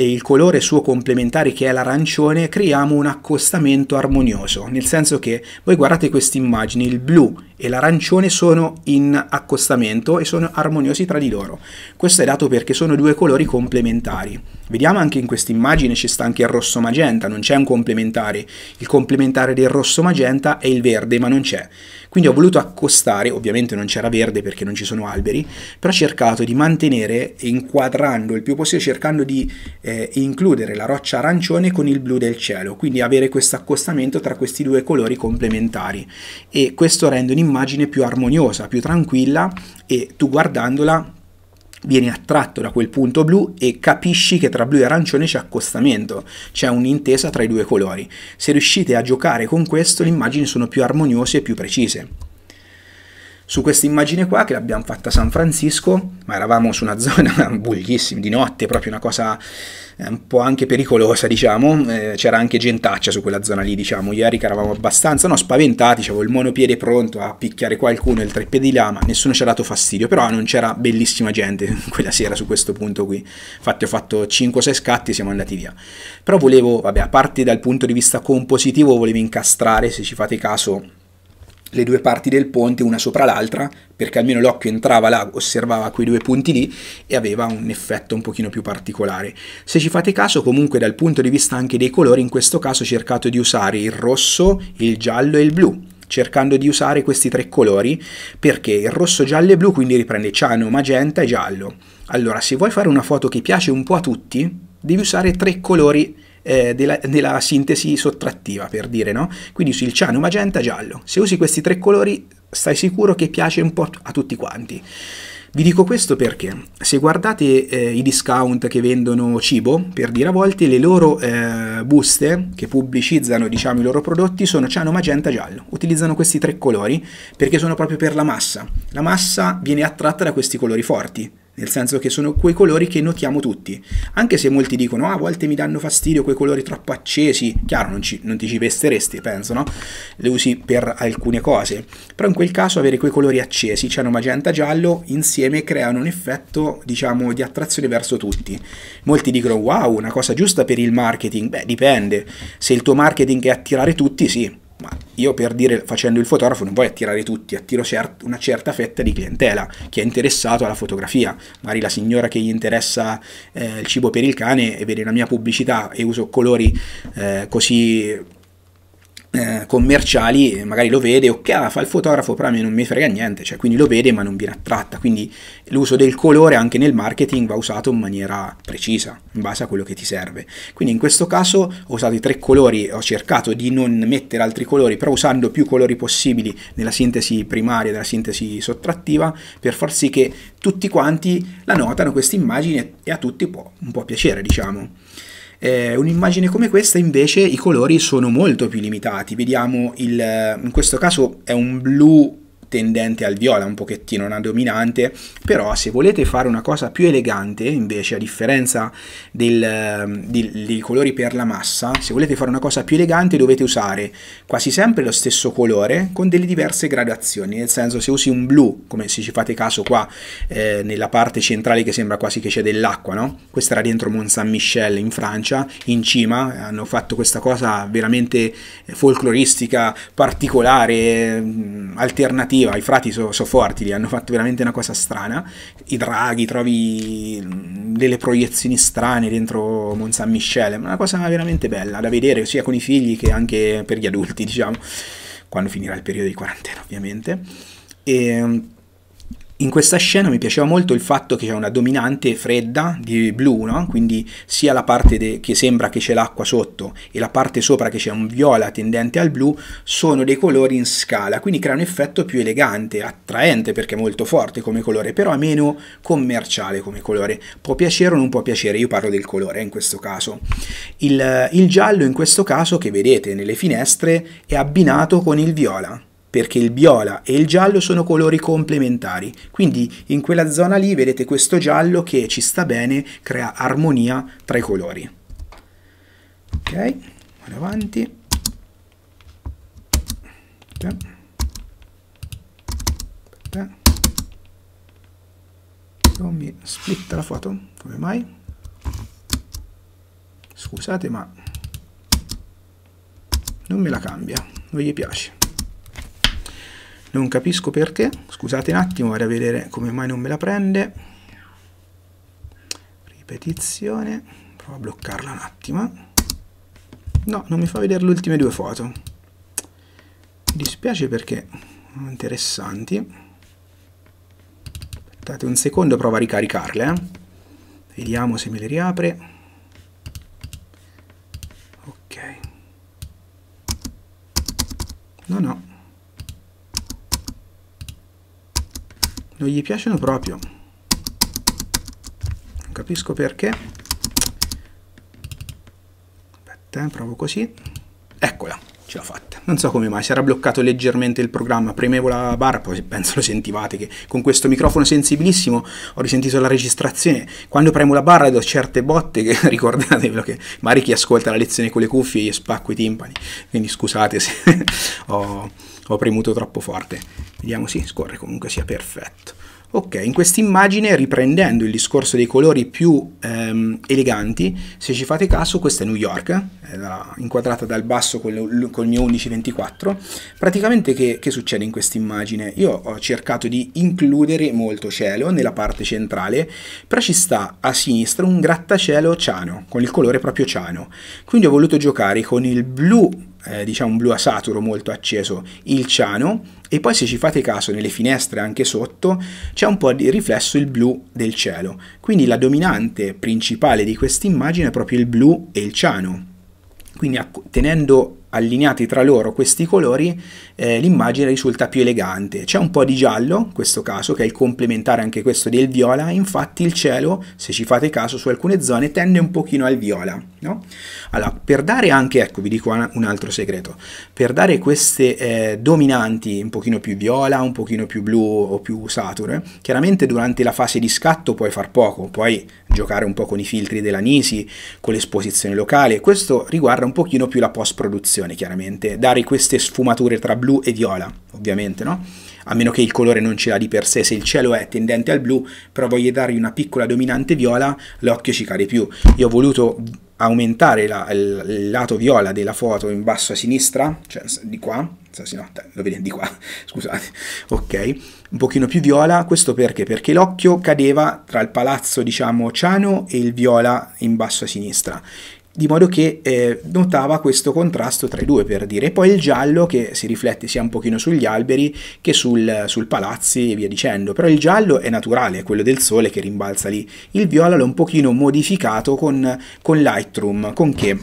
e il colore suo complementare che è l'arancione creiamo un accostamento armonioso, nel senso che voi guardate queste immagini, il blu e l'arancione sono in accostamento e sono armoniosi tra di loro. Questo è dato perché sono due colori complementari. Vediamo anche in questa immagine ci sta anche il rosso magenta, non c'è un complementare. Il complementare del rosso magenta è il verde, ma non c'è. Quindi ho voluto accostare, ovviamente non c'era verde perché non ci sono alberi, però ho cercato di mantenere, inquadrando il più possibile, cercando di eh, includere la roccia arancione con il blu del cielo, quindi avere questo accostamento tra questi due colori complementari. E questo rende un'immagine più armoniosa, più tranquilla e tu guardandola vieni attratto da quel punto blu e capisci che tra blu e arancione c'è accostamento, c'è un'intesa tra i due colori. Se riuscite a giocare con questo le immagini sono più armoniose e più precise. Su questa immagine qua, che l'abbiamo fatta a San Francisco, ma eravamo su una zona bullissima, di notte, proprio una cosa un po' anche pericolosa, diciamo, eh, c'era anche gentaccia su quella zona lì, diciamo, ieri che eravamo abbastanza, no, spaventati, avevo il monopiede pronto a picchiare qualcuno, il treppiede di là, ma nessuno ci ha dato fastidio, però non c'era bellissima gente quella sera su questo punto qui, infatti ho fatto 5-6 scatti e siamo andati via. Però volevo, vabbè, a parte dal punto di vista compositivo, volevo incastrare, se ci fate caso, le due parti del ponte una sopra l'altra, perché almeno l'occhio entrava là, osservava quei due punti lì e aveva un effetto un pochino più particolare. Se ci fate caso, comunque dal punto di vista anche dei colori, in questo caso ho cercato di usare il rosso, il giallo e il blu cercando di usare questi tre colori perché il rosso, giallo e blu quindi riprende ciano, magenta e giallo. Allora, se vuoi fare una foto che piace un po' a tutti, devi usare tre colori eh, della, della, sintesi sottrattiva, per dire, no? Quindi usi il ciano, magenta, giallo. Se usi questi tre colori, stai sicuro che piace un po' a tutti quanti. Vi dico questo perché se guardate eh, i discount che vendono cibo, per dire a volte le loro eh, buste che pubblicizzano diciamo, i loro prodotti sono ciano, magenta, giallo. Utilizzano questi tre colori perché sono proprio per la massa. La massa viene attratta da questi colori forti nel senso che sono quei colori che notiamo tutti, anche se molti dicono ah, a volte mi danno fastidio quei colori troppo accesi, chiaro non, ci, non ti ci pesteresti penso, no? Le usi per alcune cose, però in quel caso avere quei colori accesi, ciano cioè magenta giallo, insieme creano un effetto diciamo di attrazione verso tutti. Molti dicono wow, una cosa giusta per il marketing, beh dipende, se il tuo marketing è attirare tutti sì, ma io per dire facendo il fotografo non voglio attirare tutti, attiro cert- una certa fetta di clientela che è interessato alla fotografia, magari la signora che gli interessa eh, il cibo per il cane e vede la mia pubblicità e uso colori eh, così eh, commerciali magari lo vede, ok, ah, fa il fotografo, però a me non mi frega niente, cioè, quindi lo vede ma non viene attratta, quindi l'uso del colore anche nel marketing va usato in maniera precisa, in base a quello che ti serve. Quindi in questo caso ho usato i tre colori, ho cercato di non mettere altri colori, però usando più colori possibili nella sintesi primaria e nella sintesi sottrattiva, per far sì che tutti quanti la notano questa immagine e a tutti può un po' piacere, diciamo. Eh, un'immagine come questa invece i colori sono molto più limitati, vediamo il, in questo caso è un blu tendente al viola un pochettino, una dominante, però se volete fare una cosa più elegante, invece a differenza del, ehm, di, dei colori per la massa, se volete fare una cosa più elegante dovete usare quasi sempre lo stesso colore con delle diverse gradazioni, nel senso se usi un blu, come se ci fate caso qua eh, nella parte centrale che sembra quasi che c'è dell'acqua, no? Questa era dentro Mont Saint Michel in Francia, in cima hanno fatto questa cosa veramente eh, folcloristica, particolare, mm, alternativa narrativa, i frati sono so forti, li hanno fatto veramente una cosa strana, i draghi, trovi mm, delle proiezioni strane dentro Mont Saint Michel, una cosa veramente bella da vedere sia con i figli che anche per gli adulti, diciamo, quando finirà il periodo di quarantena ovviamente. E, ehm, in questa scena mi piaceva molto il fatto che c'è una dominante fredda di blu, no? quindi sia la parte che sembra che c'è l'acqua sotto e la parte sopra che c'è un viola tendente al blu sono dei colori in scala, quindi crea un effetto più elegante, attraente perché è molto forte come colore, però è meno commerciale come colore. Può piacere o non può piacere, io parlo del colore in questo caso. Il, il giallo in questo caso che vedete nelle finestre è abbinato con il viola, perché il viola e il giallo sono colori complementari, quindi in quella zona lì vedete questo giallo che ci sta bene, crea armonia tra i colori. Ok, vado avanti. Okay. Okay. Non mi splitta la foto, come mai? Scusate ma non me la cambia, non gli piace non capisco perché scusate un attimo vado a vedere come mai non me la prende ripetizione provo a bloccarla un attimo no non mi fa vedere le ultime due foto mi dispiace perché sono interessanti aspettate un secondo provo a ricaricarle eh. vediamo se me le riapre ok no no non gli piacciono proprio non capisco perché aspetta eh, provo così eccola ce l'ho fatta. Non so come mai, si era bloccato leggermente il programma, premevo la barra, poi penso lo sentivate che con questo microfono sensibilissimo ho risentito la registrazione, quando premo la barra do certe botte che ricordatevelo che magari chi ascolta la lezione con le cuffie io spacco i timpani, quindi scusate se ho, ho premuto troppo forte, vediamo si sì, scorre comunque sia perfetto. Ok, in quest'immagine, riprendendo il discorso dei colori più ehm, eleganti, se ci fate caso, questa è New York, è eh, inquadrata dal basso col, col mio 1124. Praticamente che, che succede in quest'immagine? Io ho cercato di includere molto cielo nella parte centrale, però ci sta a sinistra un grattacielo ciano, con il colore proprio ciano. Quindi ho voluto giocare con il blu eh, diciamo un blu a saturo molto acceso il ciano e poi se ci fate caso nelle finestre anche sotto c'è un po' di riflesso il blu del cielo quindi la dominante principale di questa immagine è proprio il blu e il ciano quindi tenendo allineati tra loro questi colori eh, l'immagine risulta più elegante. C'è un po' di giallo, in questo caso, che è il complementare anche questo del viola, infatti il cielo, se ci fate caso, su alcune zone tende un pochino al viola. No? Allora, per dare anche, ecco vi dico un altro segreto, per dare queste eh, dominanti un pochino più viola, un pochino più blu o più sature, chiaramente durante la fase di scatto puoi far poco, puoi giocare un po' con i filtri della Nisi, con l'esposizione locale, questo riguarda un pochino più la post-produzione chiaramente, dare queste sfumature tra blu blu e viola, ovviamente, no? A meno che il colore non ce l'ha di per sé, se il cielo è tendente al blu, però voglio dargli una piccola dominante viola, l'occhio ci cade più. Io ho voluto aumentare la, il, il, lato viola della foto in basso a sinistra, cioè di qua, no, lo vedete di qua, scusate, ok, un pochino più viola, questo perché? Perché l'occhio cadeva tra il palazzo, diciamo, ciano e il viola in basso a sinistra di modo che eh, notava questo contrasto tra i due per dire. E poi il giallo che si riflette sia un pochino sugli alberi che sul, sul palazzi e via dicendo, però il giallo è naturale, è quello del sole che rimbalza lì, il viola l'ho un pochino modificato con, con Lightroom, con che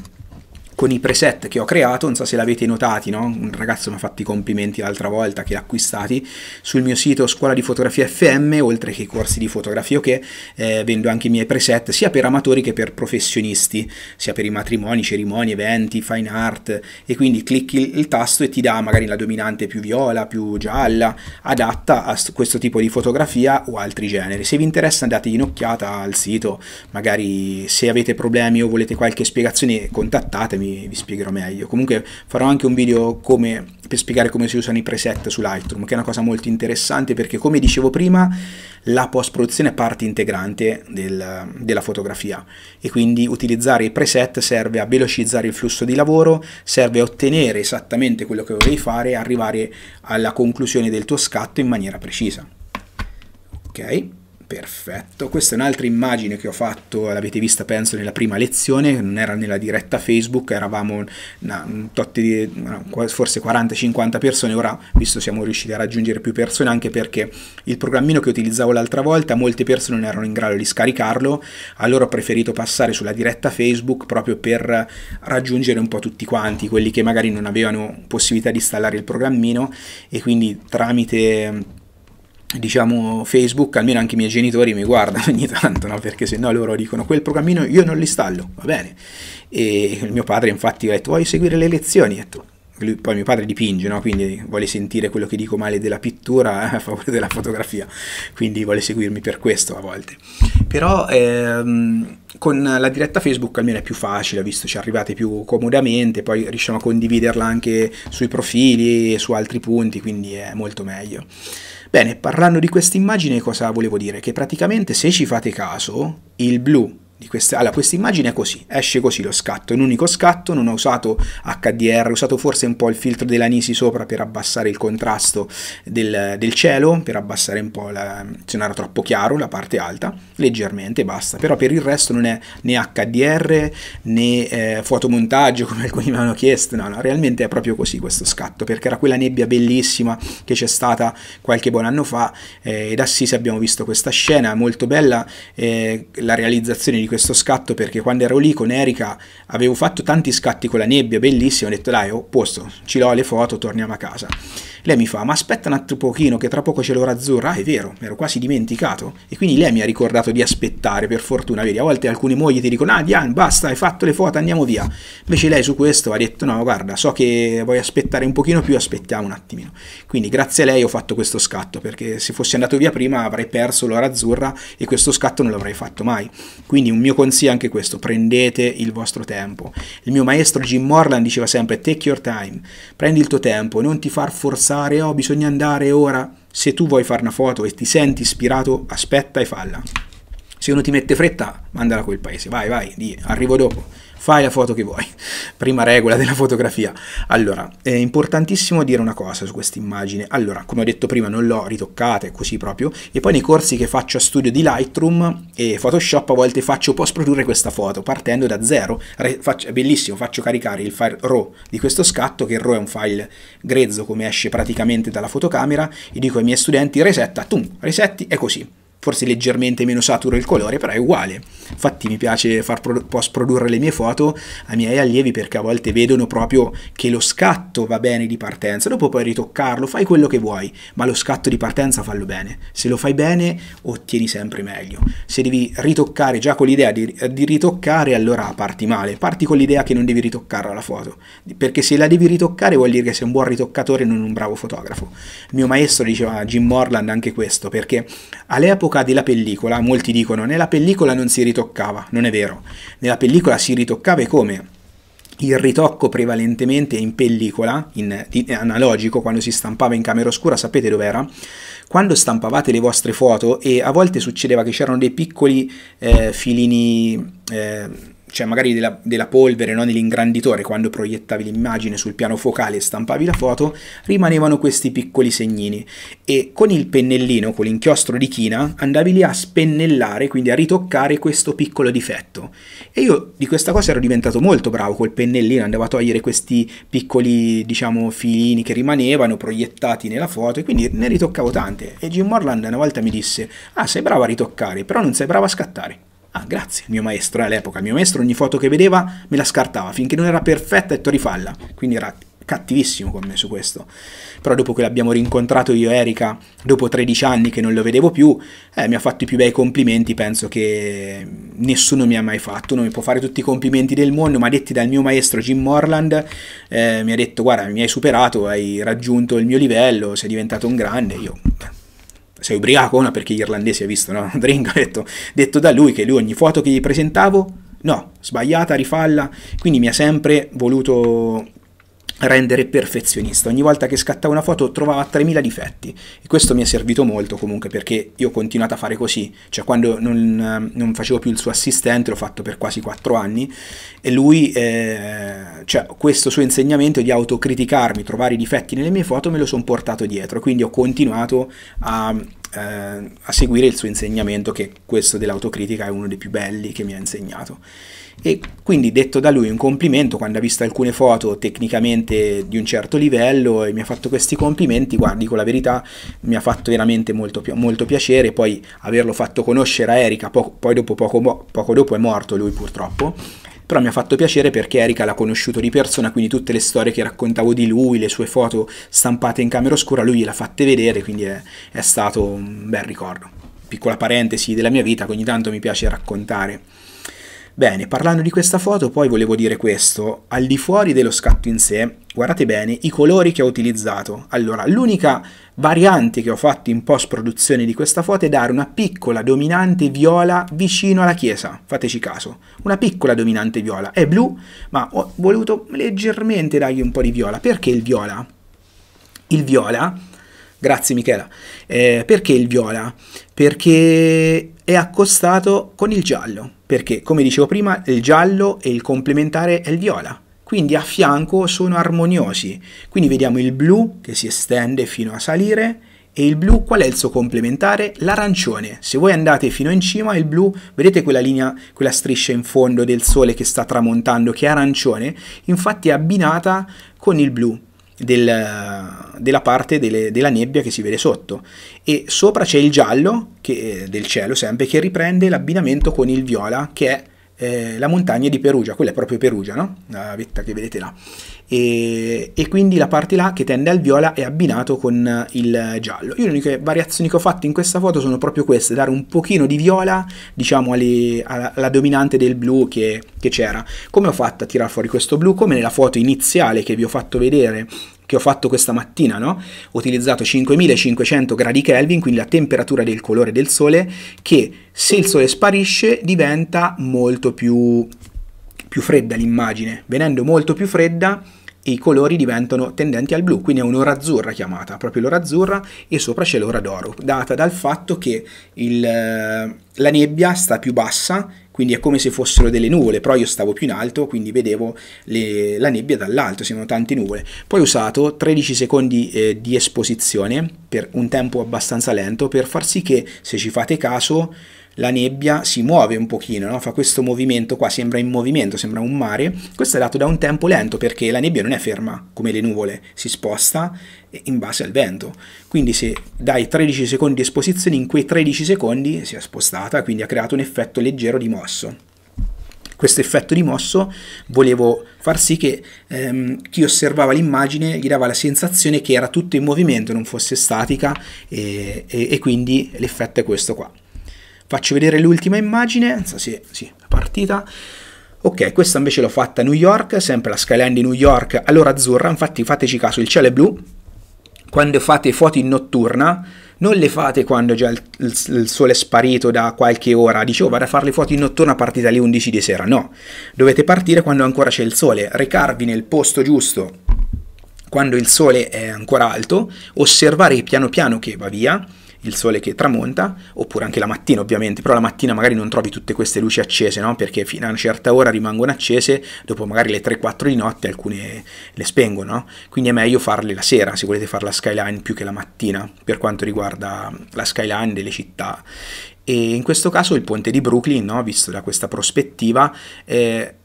con i preset che ho creato, non so se l'avete notati, no? un ragazzo mi ha fatto i complimenti l'altra volta che l'ha acquistati, sul mio sito Scuola di Fotografia FM, oltre che i corsi di fotografia che okay, eh, vendo anche i miei preset sia per amatori che per professionisti, sia per i matrimoni, cerimonie, eventi, fine art e quindi clicchi il tasto e ti dà magari la dominante più viola, più gialla, adatta a questo tipo di fotografia o altri generi. Se vi interessa dategli un'occhiata al sito, magari se avete problemi o volete qualche spiegazione contattatemi vi, vi, spiegherò meglio. Comunque farò anche un video come, per spiegare come si usano i preset su Lightroom, che è una cosa molto interessante perché come dicevo prima la post-produzione è parte integrante del, della fotografia e quindi utilizzare i preset serve a velocizzare il flusso di lavoro, serve a ottenere esattamente quello che volevi fare e arrivare alla conclusione del tuo scatto in maniera precisa. Ok? Perfetto, questa è un'altra immagine che ho fatto, l'avete vista penso nella prima lezione, non era nella diretta Facebook, eravamo una, di, forse 40-50 persone, ora visto siamo riusciti a raggiungere più persone anche perché il programmino che utilizzavo l'altra volta molte persone non erano in grado di scaricarlo, allora ho preferito passare sulla diretta Facebook proprio per raggiungere un po' tutti quanti, quelli che magari non avevano possibilità di installare il programmino e quindi tramite diciamo Facebook, almeno anche i miei genitori mi guardano ogni tanto, no? perché se no loro dicono quel programmino io non l'installo, installo, va bene. E mio padre infatti ha detto vuoi seguire le lezioni? Detto, lui, poi mio padre dipinge, no? quindi vuole sentire quello che dico male della pittura a favore della fotografia, quindi vuole seguirmi per questo a volte. Però ehm, con la diretta Facebook almeno è più facile, visto ci arrivate più comodamente, poi riusciamo a condividerla anche sui profili e su altri punti, quindi è molto meglio. Bene, parlando di questa immagine, cosa volevo dire? Che praticamente se ci fate caso, il blu di queste, allora, questa immagine è così, esce così lo scatto, è un unico scatto, non ho usato HDR, ho usato forse un po' il filtro dell'anisi sopra per abbassare il contrasto del, del cielo, per abbassare un po', la, se non era troppo chiaro, la parte alta, leggermente, basta, però per il resto non è né HDR né eh, fotomontaggio come alcuni mi hanno chiesto, no, no, realmente è proprio così questo scatto, perché era quella nebbia bellissima che c'è stata qualche buon anno fa, eh, ed Assisi abbiamo visto questa scena molto bella, eh, la realizzazione di di questo scatto perché quando ero lì con Erika avevo fatto tanti scatti con la nebbia, bellissimo, ho detto dai, ho oh, posto, ci l'ho le foto, torniamo a casa. Lei mi fa, ma aspetta un altro pochino che tra poco c'è l'ora azzurra, ah è vero, mi ero quasi dimenticato. E quindi lei mi ha ricordato di aspettare, per fortuna, vedi, a volte alcune mogli ti dicono, ah Diane, basta, hai fatto le foto, andiamo via. Invece lei su questo ha detto, no, guarda, so che vuoi aspettare un pochino più, aspettiamo un attimino. Quindi grazie a lei ho fatto questo scatto, perché se fossi andato via prima avrei perso l'ora azzurra e questo scatto non l'avrei fatto mai. Quindi un mio consiglio è anche questo, prendete il vostro tempo. Il mio maestro Jim Morland diceva sempre take your time, prendi il tuo tempo, non ti far forzare, oh bisogna andare ora. Se tu vuoi fare una foto e ti senti ispirato, aspetta e falla. Se uno ti mette fretta, mandala a quel paese, vai, vai, di, arrivo dopo fai la foto che vuoi. Prima regola della fotografia. Allora, è importantissimo dire una cosa su questa immagine. Allora, come ho detto prima, non l'ho ritoccata, è così proprio. E poi nei corsi che faccio a studio di Lightroom e Photoshop a volte faccio post-produrre questa foto partendo da zero. È bellissimo, faccio caricare il file RAW di questo scatto, che il RAW è un file grezzo come esce praticamente dalla fotocamera, e dico ai miei studenti resetta, tum, resetti, è così forse leggermente meno saturo il colore, però è uguale. Infatti mi piace far post produrre le mie foto ai miei allievi perché a volte vedono proprio che lo scatto va bene di partenza, dopo puoi ritoccarlo, fai quello che vuoi, ma lo scatto di partenza fallo bene. Se lo fai bene ottieni sempre meglio. Se devi ritoccare già con l'idea di, di ritoccare, allora parti male, parti con l'idea che non devi ritoccare la foto, perché se la devi ritoccare vuol dire che sei un buon ritoccatore e non un bravo fotografo. Il mio maestro diceva Jim Morland anche questo, perché all'epoca all'epoca della pellicola, molti dicono, nella pellicola non si ritoccava, non è vero, nella pellicola si ritoccava e come? il ritocco prevalentemente in pellicola, in, in, analogico, quando si stampava in camera oscura, sapete dov'era? Quando stampavate le vostre foto e a volte succedeva che c'erano dei piccoli eh, filini... Eh, cioè magari della, della polvere no? nell'ingranditore quando proiettavi l'immagine sul piano focale e stampavi la foto, rimanevano questi piccoli segnini e con il pennellino, con l'inchiostro di china, andavi lì a spennellare, quindi a ritoccare questo piccolo difetto. E io di questa cosa ero diventato molto bravo col pennellino, andavo a togliere questi piccoli, diciamo, filini che rimanevano proiettati nella foto e quindi ne ritoccavo tante. E Jim Morland una volta mi disse, ah sei bravo a ritoccare, però non sei bravo a scattare. Ah, grazie, mio maestro, all'epoca. Il mio maestro ogni foto che vedeva me la scartava finché non era perfetta e torifalla. Quindi era cattivissimo con me su questo. Però dopo che l'abbiamo rincontrato io e Erika, dopo 13 anni che non lo vedevo più, eh, mi ha fatto i più bei complimenti, penso che nessuno mi ha mai fatto. Uno mi può fare tutti i complimenti del mondo, ma detti dal mio maestro Jim Morland, eh, mi ha detto guarda mi hai superato, hai raggiunto il mio livello, sei diventato un grande. Io sei ubriaco? ubriacona perché gli irlandesi ha visto, no? Dringo ha detto, detto da lui che lui ogni foto che gli presentavo, no, sbagliata, rifalla, quindi mi ha sempre voluto rendere perfezionista. Ogni volta che scattavo una foto trovava 3.000 difetti e questo mi è servito molto comunque perché io ho continuato a fare così, cioè quando non, non facevo più il suo assistente l'ho fatto per quasi 4 anni e lui, eh, cioè questo suo insegnamento di autocriticarmi, trovare i difetti nelle mie foto me lo sono portato dietro, quindi ho continuato a, eh, a seguire il suo insegnamento che questo dell'autocritica è uno dei più belli che mi ha insegnato e quindi detto da lui un complimento quando ha visto alcune foto tecnicamente di un certo livello e mi ha fatto questi complimenti, guarda, dico la verità, mi ha fatto veramente molto, molto piacere, poi averlo fatto conoscere a Erika, po poi dopo, poco, poco dopo è morto lui purtroppo, però mi ha fatto piacere perché Erika l'ha conosciuto di persona, quindi tutte le storie che raccontavo di lui, le sue foto stampate in camera oscura, lui le ha fatte vedere, quindi è, è stato un bel ricordo. Piccola parentesi della mia vita che ogni tanto mi piace raccontare. Bene, parlando di questa foto poi volevo dire questo, al di fuori dello scatto in sé, guardate bene i colori che ho utilizzato. Allora, l'unica variante che ho fatto in post-produzione di questa foto è dare una piccola dominante viola vicino alla chiesa, fateci caso. Una piccola dominante viola, è blu, ma ho voluto leggermente dargli un po' di viola. Perché il viola? Il viola, grazie Michela, eh, perché il viola? Perché è accostato con il giallo, perché come dicevo prima il giallo e il complementare è il viola, quindi a fianco sono armoniosi. Quindi vediamo il blu che si estende fino a salire e il blu qual è il suo complementare? L'arancione. Se voi andate fino in cima, il blu, vedete quella linea, quella striscia in fondo del sole che sta tramontando, che è arancione, infatti è abbinata con il blu del, della parte delle, della nebbia che si vede sotto e sopra c'è il giallo che, eh, del cielo sempre che riprende l'abbinamento con il viola che è eh, la montagna di Perugia, quella è proprio Perugia, no? la vetta che vedete là e, e, quindi la parte là che tende al viola è abbinato con eh, il giallo. Io le uniche variazioni che ho fatto in questa foto sono proprio queste, dare un pochino di viola diciamo alle, alla, alla, dominante del blu che, che c'era. Come ho fatto a tirar fuori questo blu? Come nella foto iniziale che vi ho fatto vedere che ho fatto questa mattina, no? ho utilizzato 5500 gradi Kelvin, quindi la temperatura del colore del sole, che se il sole sparisce diventa molto più più fredda l'immagine, venendo molto più fredda i colori diventano tendenti al blu, quindi è un'ora azzurra chiamata, proprio l'ora azzurra e sopra c'è l'ora d'oro, data dal fatto che il, eh, la nebbia sta più bassa, quindi è come se fossero delle nuvole, però io stavo più in alto, quindi vedevo le, la nebbia dall'alto, sembrano tante nuvole. Poi ho usato 13 secondi eh, di esposizione per un tempo abbastanza lento per far sì che, se ci fate caso, la nebbia si muove un pochino, no? fa questo movimento qua, sembra in movimento, sembra un mare. Questo è dato da un tempo lento perché la nebbia non è ferma come le nuvole, si sposta in base al vento. Quindi se dai 13 secondi di esposizione, in quei 13 secondi si è spostata, quindi ha creato un effetto leggero di mosso questo effetto di mosso volevo far sì che ehm, chi osservava l'immagine gli dava la sensazione che era tutto in movimento, non fosse statica e, e, e quindi l'effetto è questo qua. Faccio vedere l'ultima immagine, non so sì, partita. Ok, questa invece l'ho fatta a New York, sempre la skyline di New York, allora azzurra, infatti fateci caso, il cielo è blu. Quando fate foto in notturna, non le fate quando già il, il, il sole è sparito da qualche ora, dicevo oh, vado a fare le foto in notturna a alle 11 di sera, no, dovete partire quando ancora c'è il sole, recarvi nel posto giusto quando il sole è ancora alto, osservare piano piano che va via, il sole che tramonta, oppure anche la mattina ovviamente, però la mattina magari non trovi tutte queste luci accese, no? perché fino a una certa ora rimangono accese, dopo magari le 3-4 di notte alcune le spengono, no? quindi è meglio farle la sera se volete fare la skyline più che la mattina per quanto riguarda la skyline delle città. E in questo caso il ponte di Brooklyn, no? visto da questa prospettiva, eh,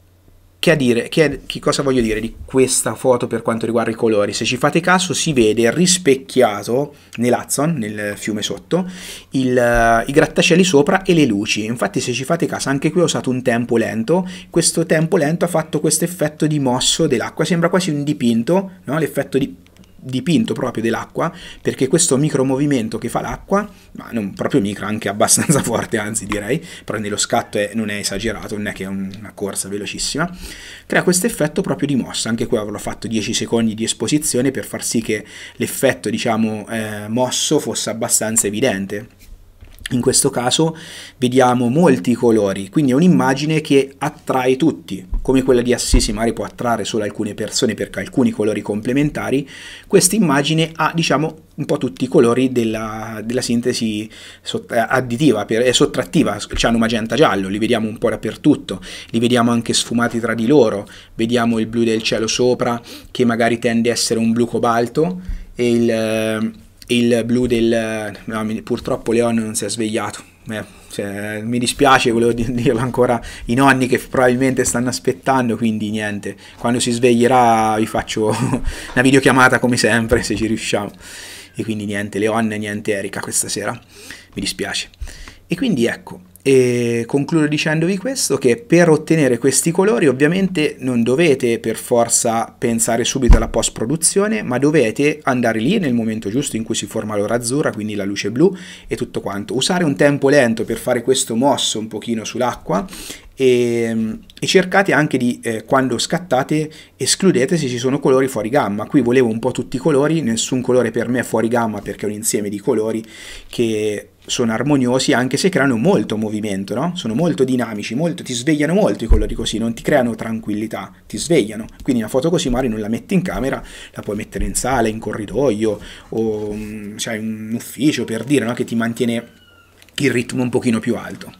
che, a dire, che, che cosa voglio dire di questa foto per quanto riguarda i colori? Se ci fate caso si vede rispecchiato nell'Hudson, nel fiume sotto, il, eh, i grattacieli sopra e le luci. Infatti se ci fate caso anche qui ho usato un tempo lento, questo tempo lento ha fatto questo effetto di mosso dell'acqua, sembra quasi un dipinto, no? l'effetto di dipinto proprio dell'acqua perché questo micro movimento che fa l'acqua ma non proprio micro anche abbastanza forte anzi direi però nello scatto è, non è esagerato non è che è una corsa velocissima crea questo effetto proprio di mossa anche qui avrò fatto 10 secondi di esposizione per far sì che l'effetto diciamo eh, mosso fosse abbastanza evidente in questo caso vediamo molti colori, quindi è un'immagine che attrae tutti, come quella di Assisi magari può attrarre solo alcune persone perché alcuni colori complementari, questa immagine ha diciamo un po' tutti i colori della, della sintesi eh, additiva e eh, sottrattiva, hanno magenta giallo, li vediamo un po' dappertutto, li vediamo anche sfumati tra di loro, vediamo il blu del cielo sopra che magari tende a essere un blu cobalto e il il blu del... No, purtroppo Leon non si è svegliato. Eh, cioè, mi dispiace, volevo dirlo ancora i nonni che probabilmente stanno aspettando, quindi niente, quando si sveglierà vi faccio una videochiamata come sempre se ci riusciamo. E quindi niente Leon, niente Erika questa sera, mi dispiace. E quindi ecco, e concludo dicendovi questo, che per ottenere questi colori ovviamente non dovete per forza pensare subito alla post produzione, ma dovete andare lì nel momento giusto in cui si forma l'ora azzurra, quindi la luce blu e tutto quanto. Usare un tempo lento per fare questo mosso un pochino sull'acqua e, e, cercate anche di, eh, quando scattate, escludete se ci sono colori fuori gamma. Qui volevo un po' tutti i colori, nessun colore per me è fuori gamma perché è un insieme di colori che sono armoniosi anche se creano molto movimento, no? Sono molto dinamici, molto, ti svegliano molto i colori così, non ti creano tranquillità, ti svegliano. Quindi una foto così magari non la metti in camera, la puoi mettere in sala, in corridoio o mm, cioè, in ufficio per dire no? che ti mantiene il ritmo un pochino più alto.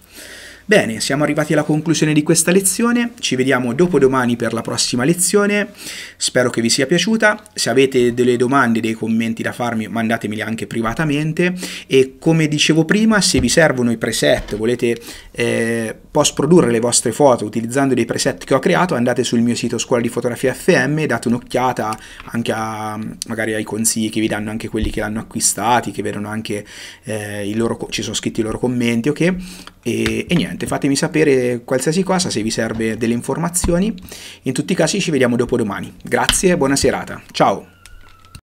Bene, siamo arrivati alla conclusione di questa lezione, ci vediamo dopodomani per la prossima lezione, spero che vi sia piaciuta, se avete delle domande, dei commenti da farmi mandatemeli anche privatamente e come dicevo prima se vi servono i preset, volete... Eh, post produrre le vostre foto utilizzando dei preset che ho creato, andate sul mio sito scuola di fotografia FM e date un'occhiata anche a, magari ai consigli che vi danno anche quelli che l'hanno acquistati, che vedono anche eh, i loro, ci sono scritti i loro commenti, ok? E, e niente, fatemi sapere qualsiasi cosa se vi serve delle informazioni. In tutti i casi ci vediamo dopo domani. Grazie e buona serata. Ciao!